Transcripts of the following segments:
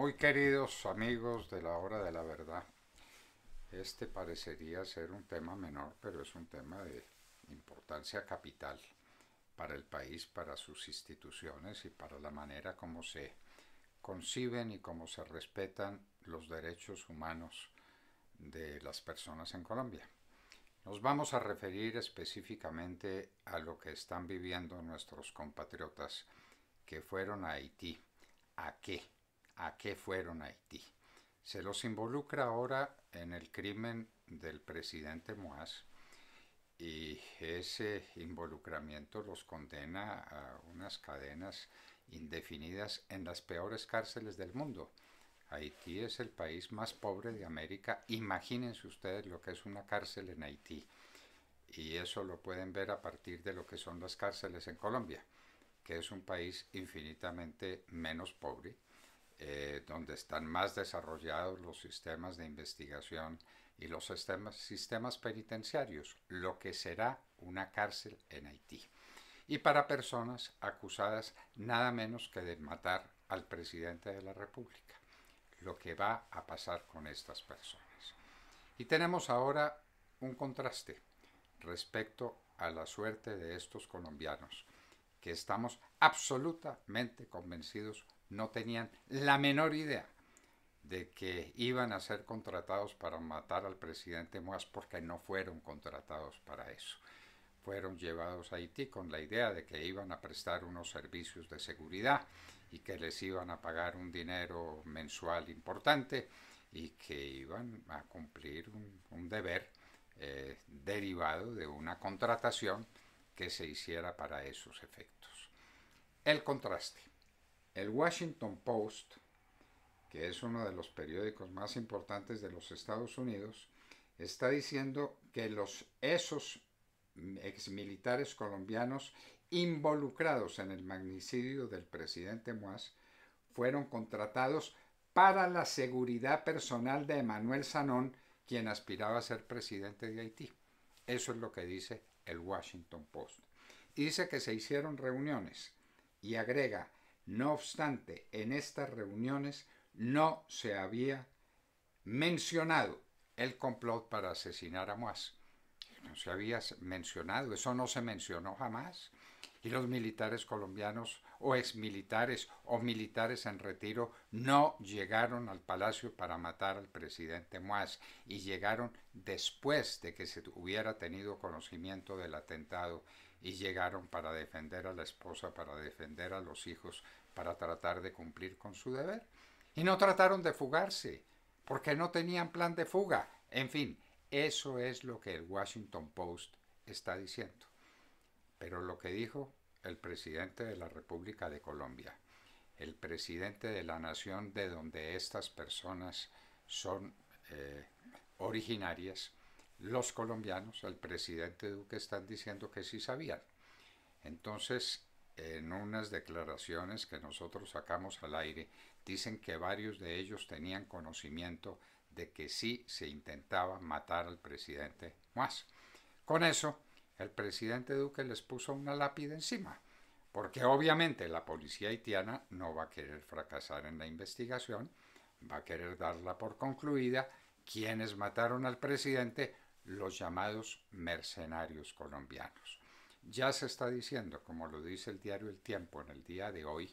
Muy queridos amigos de la hora de la verdad, este parecería ser un tema menor, pero es un tema de importancia capital para el país, para sus instituciones y para la manera como se conciben y cómo se respetan los derechos humanos de las personas en Colombia. Nos vamos a referir específicamente a lo que están viviendo nuestros compatriotas que fueron a Haití. ¿A qué? a qué fueron Haití. Se los involucra ahora en el crimen del presidente Moaz y ese involucramiento los condena a unas cadenas indefinidas en las peores cárceles del mundo. Haití es el país más pobre de América. Imagínense ustedes lo que es una cárcel en Haití. Y eso lo pueden ver a partir de lo que son las cárceles en Colombia, que es un país infinitamente menos pobre eh, donde están más desarrollados los sistemas de investigación y los sistemas penitenciarios, lo que será una cárcel en Haití. Y para personas acusadas nada menos que de matar al presidente de la República, lo que va a pasar con estas personas. Y tenemos ahora un contraste respecto a la suerte de estos colombianos, que estamos absolutamente convencidos no tenían la menor idea de que iban a ser contratados para matar al presidente Moas porque no fueron contratados para eso. Fueron llevados a Haití con la idea de que iban a prestar unos servicios de seguridad y que les iban a pagar un dinero mensual importante y que iban a cumplir un, deber eh, derivado de una contratación que se hiciera para esos efectos. El contraste. El Washington Post, que es uno de los periódicos más importantes de los Estados Unidos, está diciendo que los esos exmilitares colombianos involucrados en el magnicidio del presidente Muaz fueron contratados para la seguridad personal de Emanuel Sanón, quien aspiraba a ser presidente de Haití. Eso es lo que dice el Washington Post. Dice que se hicieron reuniones y agrega no obstante, en estas reuniones no se había mencionado el complot para asesinar a Moaz. No se había mencionado, eso no se mencionó jamás. Y los militares colombianos o exmilitares o militares en retiro no llegaron al palacio para matar al presidente Moaz y llegaron después de que se hubiera tenido conocimiento del atentado y llegaron para defender a la esposa, para defender a los hijos, para tratar de cumplir con su deber. Y no trataron de fugarse, porque no tenían plan de fuga. En fin, eso es lo que el Washington Post está diciendo. Pero lo que dijo el presidente de la República de Colombia, el presidente de la nación de donde estas personas son eh, originarias, los colombianos, el presidente Duque, están diciendo que sí sabían. Entonces, en unas declaraciones que nosotros sacamos al aire, dicen que varios de ellos tenían conocimiento de que sí se intentaba matar al presidente más. Con eso, el presidente Duque les puso una lápida encima, porque obviamente la policía haitiana no va a querer fracasar en la investigación, va a querer darla por concluida, quienes mataron al presidente los llamados mercenarios colombianos. Ya se está diciendo, como lo dice el diario El Tiempo en el día de hoy,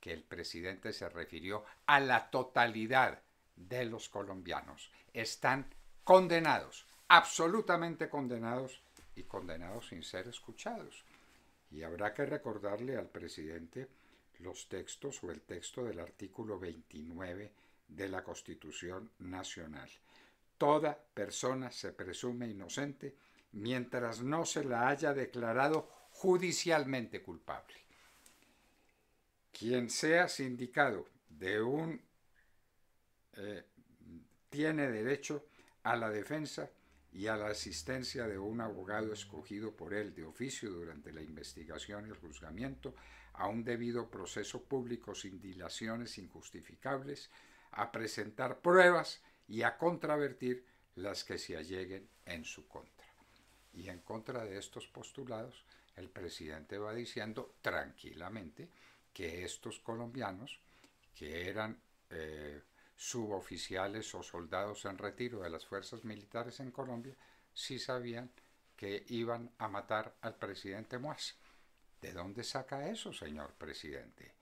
que el presidente se refirió a la totalidad de los colombianos. Están condenados, absolutamente condenados y condenados sin ser escuchados. Y habrá que recordarle al presidente los textos o el texto del artículo 29 de la Constitución Nacional, Toda persona se presume inocente mientras no se la haya declarado judicialmente culpable. Quien sea sindicado de un eh, tiene derecho a la defensa y a la asistencia de un abogado escogido por él de oficio durante la investigación y el juzgamiento, a un debido proceso público sin dilaciones injustificables, a presentar pruebas y a contravertir las que se alleguen en su contra. Y en contra de estos postulados, el presidente va diciendo tranquilamente que estos colombianos, que eran eh, suboficiales o soldados en retiro de las fuerzas militares en Colombia, sí sabían que iban a matar al presidente Moaz. ¿De dónde saca eso, señor presidente?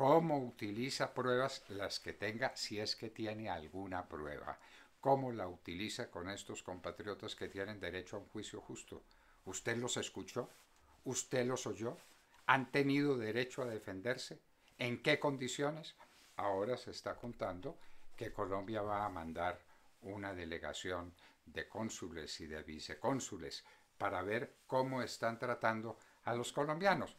cómo utiliza pruebas las que tenga, si es que tiene alguna prueba, cómo la utiliza con estos compatriotas que tienen derecho a un juicio justo. ¿Usted los escuchó? ¿Usted los oyó? ¿Han tenido derecho a defenderse? ¿En qué condiciones? Ahora se está contando que Colombia va a mandar una delegación de cónsules y de vicecónsules para ver cómo están tratando a los colombianos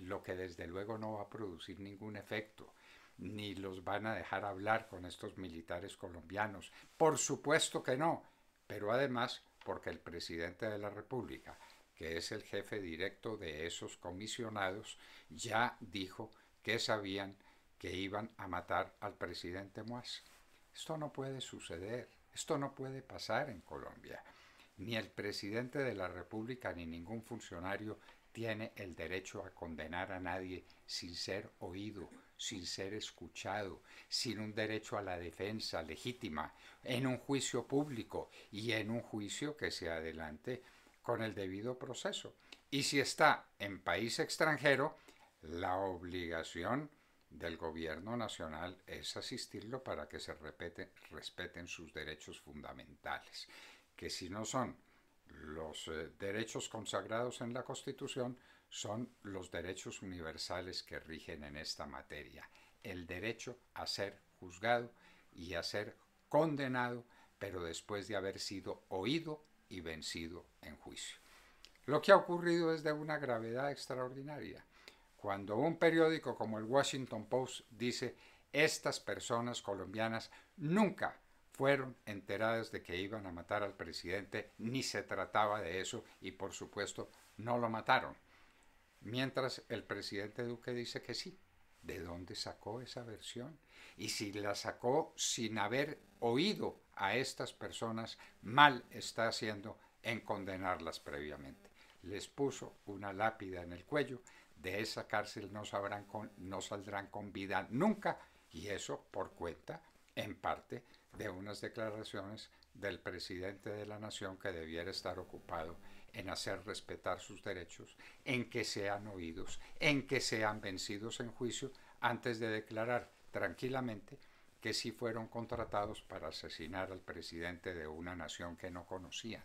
lo que desde luego no va a producir ningún efecto, ni los van a dejar hablar con estos militares colombianos. Por supuesto que no, pero además porque el presidente de la República, que es el jefe directo de esos comisionados, ya dijo que sabían que iban a matar al presidente Moaz. Esto no puede suceder, esto no puede pasar en Colombia. Ni el presidente de la República ni ningún funcionario tiene el derecho a condenar a nadie sin ser oído, sin ser escuchado, sin un derecho a la defensa legítima, en un juicio público y en un juicio que se adelante con el debido proceso. Y si está en país extranjero, la obligación del gobierno nacional es asistirlo para que se respeten, respeten sus derechos fundamentales, que si no son los eh, derechos consagrados en la Constitución son los derechos universales que rigen en esta materia. El derecho a ser juzgado y a ser condenado, pero después de haber sido oído y vencido en juicio. Lo que ha ocurrido es de una gravedad extraordinaria. Cuando un periódico como el Washington Post dice, estas personas colombianas nunca fueron enteradas de que iban a matar al presidente, ni se trataba de eso y por supuesto no lo mataron. Mientras el presidente Duque dice que sí. ¿De dónde sacó esa versión? Y si la sacó sin haber oído a estas personas, mal está haciendo en condenarlas previamente. Les puso una lápida en el cuello, de esa cárcel no, sabrán no saldrán con vida nunca, y eso por cuenta, en parte, de unas declaraciones del presidente de la nación que debiera estar ocupado en hacer respetar sus derechos, en que sean oídos, en que sean vencidos en juicio, antes de declarar tranquilamente que sí fueron contratados para asesinar al presidente de una nación que no conocía.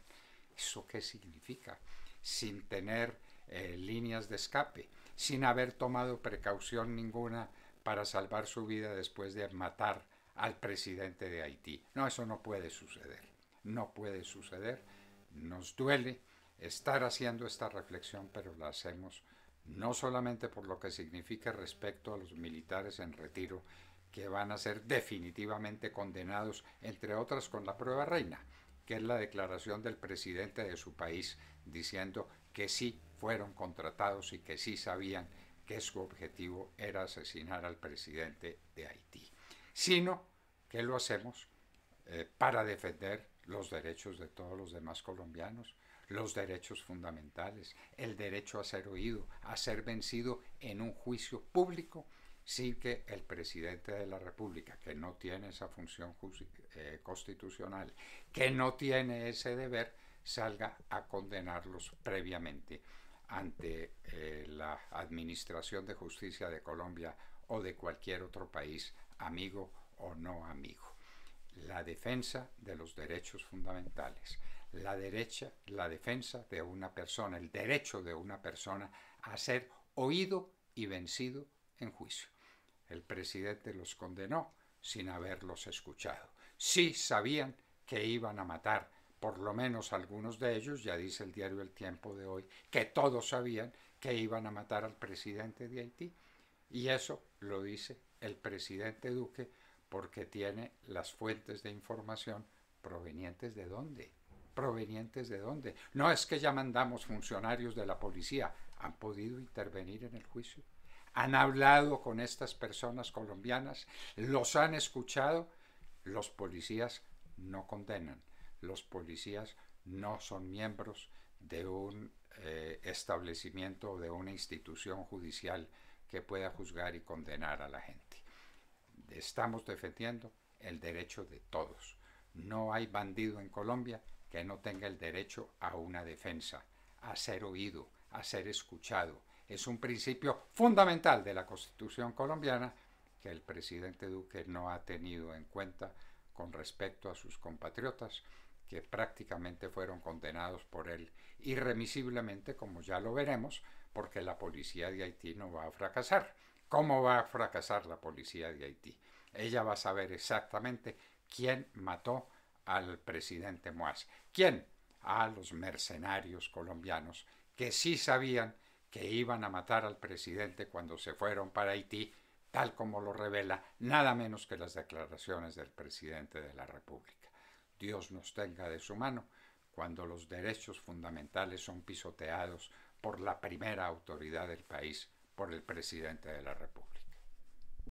¿Eso qué significa? Sin tener eh, líneas de escape, sin haber tomado precaución ninguna para salvar su vida después de matar al presidente de Haití. No, eso no puede suceder. No puede suceder. Nos duele estar haciendo esta reflexión, pero la hacemos no solamente por lo que significa respecto a los militares en retiro, que van a ser definitivamente condenados, entre otras con la prueba reina, que es la declaración del presidente de su país diciendo que sí fueron contratados y que sí sabían que su objetivo era asesinar al presidente de Haití, sino que lo hacemos eh, para defender los derechos de todos los demás colombianos, los derechos fundamentales, el derecho a ser oído, a ser vencido en un juicio público sin que el presidente de la República, que no tiene esa función eh, constitucional, que no tiene ese deber, salga a condenarlos previamente ante eh, la Administración de Justicia de Colombia o de cualquier otro país amigo o no amigo. La defensa de los derechos fundamentales, la, derecha, la defensa de una persona, el derecho de una persona a ser oído y vencido en juicio. El presidente los condenó sin haberlos escuchado. Sí sabían que iban a matar, por lo menos algunos de ellos, ya dice el diario El Tiempo de hoy, que todos sabían que iban a matar al presidente de Haití. Y eso lo dice el presidente Duque porque tiene las fuentes de información provenientes de dónde. Provenientes de dónde. No es que ya mandamos funcionarios de la policía, han podido intervenir en el juicio. Han hablado con estas personas colombianas, los han escuchado. Los policías no condenan, los policías no son miembros de un eh, establecimiento o de una institución judicial que pueda juzgar y condenar a la gente estamos defendiendo el derecho de todos. No hay bandido en Colombia que no tenga el derecho a una defensa, a ser oído, a ser escuchado. Es un principio fundamental de la Constitución colombiana que el presidente Duque no ha tenido en cuenta con respecto a sus compatriotas que prácticamente fueron condenados por él irremisiblemente, como ya lo veremos, porque la policía de Haití no va a fracasar. ¿Cómo va a fracasar la policía de Haití? Ella va a saber exactamente quién mató al presidente Moaz. ¿Quién? A los mercenarios colombianos que sí sabían que iban a matar al presidente cuando se fueron para Haití, tal como lo revela nada menos que las declaraciones del presidente de la República. Dios nos tenga de su mano cuando los derechos fundamentales son pisoteados por la primera autoridad del país, por el presidente de la República.